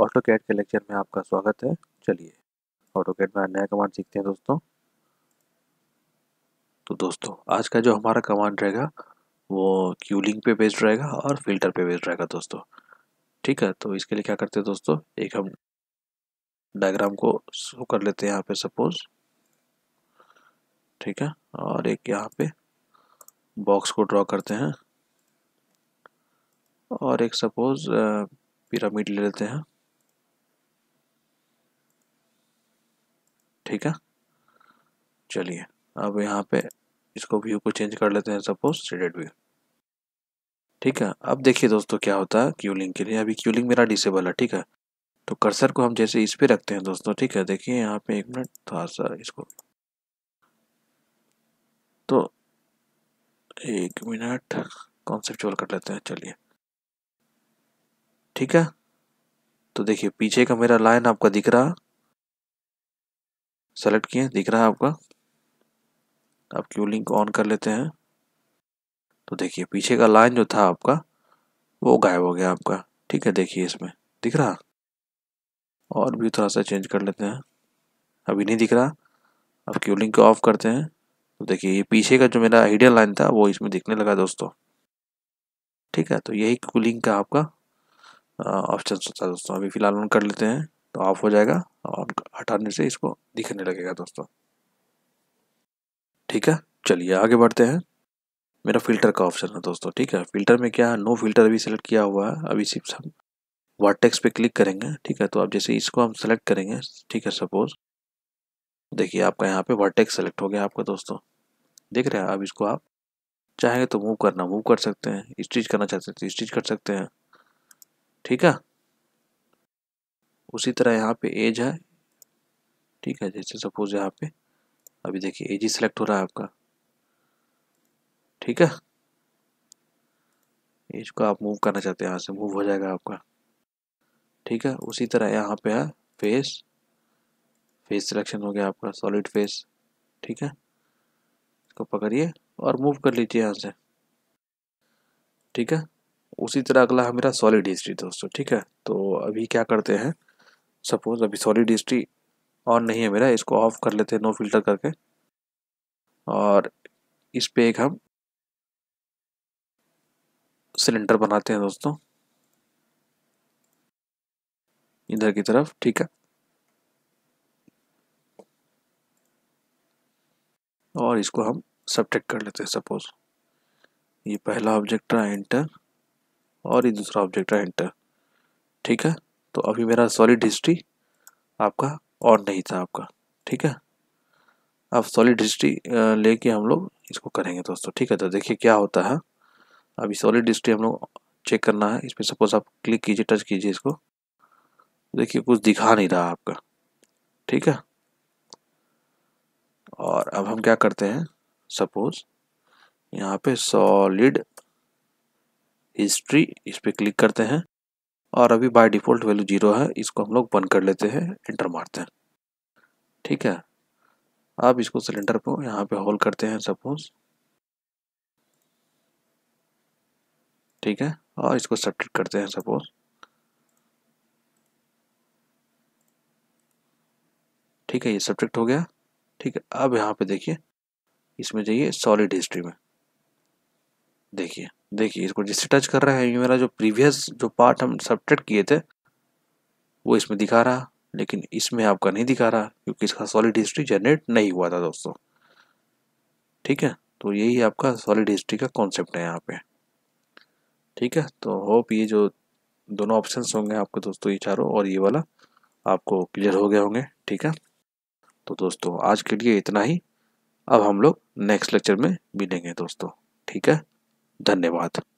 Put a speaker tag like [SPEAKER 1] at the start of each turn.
[SPEAKER 1] auto CAD के lecture में आपका स्वागत है चलिए ऑटो कैड में नया कमांड सीखते हैं दोस्तों तो दोस्तों आज का जो हमारा कमांड रहेगा वो क्यूलिंग पे बेस्ड रहेगा और फिल्टर पे बेस्ड रहेगा दोस्तों ठीक है तो इसके लिए क्या करते हैं दोस्तों एक हम डायग्राम को शो कर लेते हैं यहाँ पे सपोज ठीक है और एक यहाँ पे बॉक्स को ड्रॉ करते हैं और एक सपोज पिरामिड ले लेते हैं ठीक है चलिए अब यहाँ पे इसको व्यू को चेंज कर लेते हैं सपोज सीडेड व्यू ठीक है अब देखिए दोस्तों क्या होता है क्यूलिंग के लिए अभी क्यूलिंग मेरा डिसेबल है ठीक है तो कर्सर को हम जैसे इस पे रखते हैं दोस्तों ठीक है देखिए यहाँ पे एक मिनट थोड़ा सा इसको तो एक मिनट कॉन्सेप्चुअल कर लेते हैं चलिए ठीक है तो देखिए पीछे का मेरा लाइन आपका दिख रहा सेलेक्ट किए दिख रहा है आपका आप क्यू लिंक ऑन कर लेते हैं तो देखिए पीछे का लाइन जो था आपका वो गायब हो गया आपका ठीक है देखिए इसमें दिख रहा और भी थोड़ा सा चेंज कर लेते हैं अभी नहीं दिख रहा अब क्यू लिंक को ऑफ करते हैं तो देखिए ये पीछे का जो मेरा आइडिया लाइन था वो इसमें दिखने लगा दोस्तों ठीक है तो यही क्यू लिंक का आपका ऑप्शन होता है दोस्तों अभी फिलहाल ऑन कर लेते हैं तो ऑफ हो जाएगा ऑन हटाने से इसको दिखने लगेगा दोस्तों ठीक है चलिए आगे बढ़ते हैं मेरा फिल्टर का ऑप्शन है दोस्तों ठीक है फिल्टर में क्या है नो फिल्टर अभी सेलेक्ट किया हुआ है अभी सिर्फ हम वाटेक्स पे क्लिक करेंगे ठीक है तो आप जैसे इसको हम सेलेक्ट करेंगे ठीक है सपोज देखिए आपका यहाँ पे वाटेक्स सेलेक्ट हो गया आपका दोस्तों देख रहे हैं अब इसको आप चाहेंगे तो मूव करना मूव कर सकते हैं स्टिच करना चाहते हैं तो स्टिच कर सकते हैं ठीक है उसी तरह यहाँ पे एज है ठीक है जैसे सपोज यहाँ पे अभी देखिए एजी सेलेक्ट हो रहा है आपका ठीक है एज को आप मूव करना चाहते हैं यहाँ से मूव हो जाएगा आपका ठीक है उसी तरह यहाँ पे है फेस फेस सिलेक्शन हो गया आपका सॉलिड फेस ठीक है इसको पकड़िए और मूव कर लीजिए यहाँ से ठीक है उसी तरह अगला है मेरा सॉलिड हिस्ट्री दोस्तों ठीक है तो अभी क्या करते हैं सपोज अभी सॉलिड हिस्ट्री ऑन नहीं है मेरा इसको ऑफ कर लेते हैं नो फिल्टर करके और इस पे एक हम सिलेंडर बनाते हैं दोस्तों इधर की तरफ ठीक है और इसको हम सब्ट्रैक्ट कर लेते हैं सपोज ये पहला ऑब्जेक्ट रहा एंटर और ये दूसरा ऑब्जेक्ट रहा एंटर ठीक है तो अभी मेरा सॉलिड हिस्ट्री आपका और नहीं था आपका ठीक है अब सॉलिड हिस्ट्री लेके हम लोग इसको करेंगे दोस्तों ठीक है तो देखिए क्या होता है अभी सॉलिड हिस्ट्री हम लोग चेक करना है इस पर सपोज आप क्लिक कीजिए टच कीजिए इसको देखिए कुछ दिखा नहीं रहा आपका ठीक है और अब हम क्या करते हैं सपोज यहाँ पे सॉलिड हिस्ट्री इस पर क्लिक करते हैं और अभी बाय डिफ़ॉल्ट वैल्यू जीरो है इसको हम लोग बंद कर लेते हैं एंटर मारते हैं ठीक है आप इसको सिलेंडर को यहाँ पे होल करते हैं सपोज ठीक है और इसको सब्ट्रैक्ट करते हैं सपोज ठीक है ये सब्ट्रैक्ट हो गया ठीक है अब यहाँ पे देखिए इसमें जाइए सॉलिड हिस्ट्री में देखिए देखिए इसको जिससे टच कर रहा है ये मेरा जो प्रीवियस जो पार्ट हम सब्ट्रैक्ट किए थे वो इसमें दिखा रहा लेकिन इसमें आपका नहीं दिखा रहा क्योंकि इसका सॉलिड हिस्ट्री जनरेट नहीं हुआ था दोस्तों ठीक है तो यही आपका सॉलिड हिस्ट्री का कॉन्सेप्ट है यहाँ पे ठीक है तो होप ये जो दोनों ऑप्शंस होंगे आपके दोस्तों ये चारों और ये वाला आपको क्लियर हो गए होंगे ठीक है तो दोस्तों आज के लिए इतना ही अब हम लोग नेक्स्ट लेक्चर में मिलेंगे दोस्तों ठीक है धन्यवाद